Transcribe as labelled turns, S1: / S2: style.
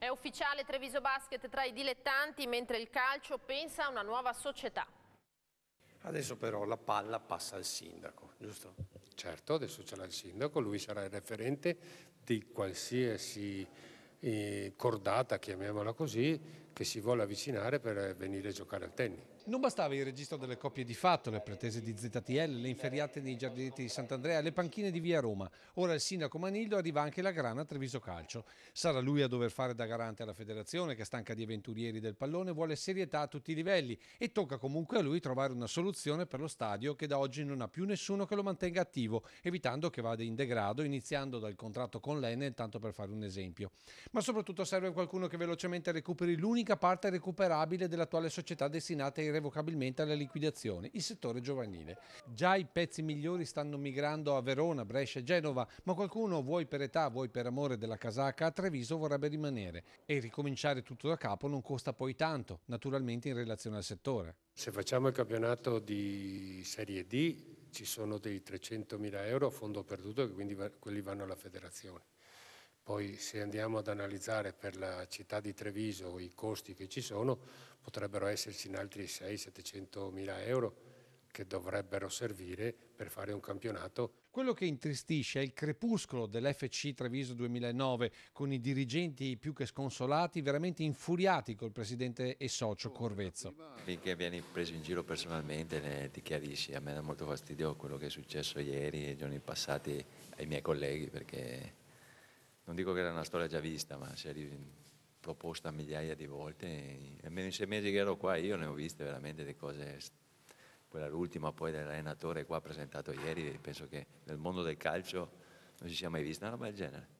S1: È ufficiale Treviso Basket tra i dilettanti, mentre il calcio pensa a una nuova società.
S2: Adesso però la palla passa al sindaco, giusto? Certo, adesso ce l'ha il sindaco, lui sarà il referente di qualsiasi eh, cordata, chiamiamola così, che si vuole avvicinare per eh, venire a giocare al tennis.
S1: Non bastava il registro delle coppie di fatto, le pretese di ZTL, le inferiate nei giardinetti di Sant'Andrea, le panchine di via Roma. Ora il sindaco Manillo arriva anche la grana a Treviso Calcio. Sarà lui a dover fare da garante alla federazione che stanca di avventurieri del pallone vuole serietà a tutti i livelli e tocca comunque a lui trovare una soluzione per lo stadio che da oggi non ha più nessuno che lo mantenga attivo, evitando che vada in degrado, iniziando dal contratto con l'Enel, tanto per fare un esempio. Ma soprattutto serve qualcuno che velocemente recuperi l'unica l'unica parte recuperabile dell'attuale società destinata irrevocabilmente alla liquidazione, il settore giovanile. Già i pezzi migliori stanno migrando a Verona, Brescia e Genova, ma qualcuno, vuoi per età, vuoi per amore della casacca, a Treviso vorrebbe rimanere e ricominciare tutto da capo non costa poi tanto, naturalmente in relazione al settore. Se
S2: facciamo il campionato di Serie D ci sono dei 300.000 euro a fondo perduto quindi quelli vanno alla federazione. Poi se andiamo ad analizzare per la città di Treviso i costi che ci sono, potrebbero esserci in altri 6-700 mila euro che dovrebbero servire per fare un campionato.
S1: Quello che intristisce è il crepuscolo dell'FC Treviso 2009, con i dirigenti più che sconsolati, veramente infuriati col presidente e socio Corvezzo.
S3: Finché vieni preso in giro personalmente ti chiarisci, a me dà molto fastidio quello che è successo ieri e i giorni passati ai miei colleghi perché non dico che era una storia già vista, ma si è proposta migliaia di volte. E almeno in sei mesi che ero qua io ne ho viste veramente di cose. Quella l'ultima poi dell'allenatore qua presentato ieri, penso che nel mondo del calcio non si sia mai vista una roba del genere.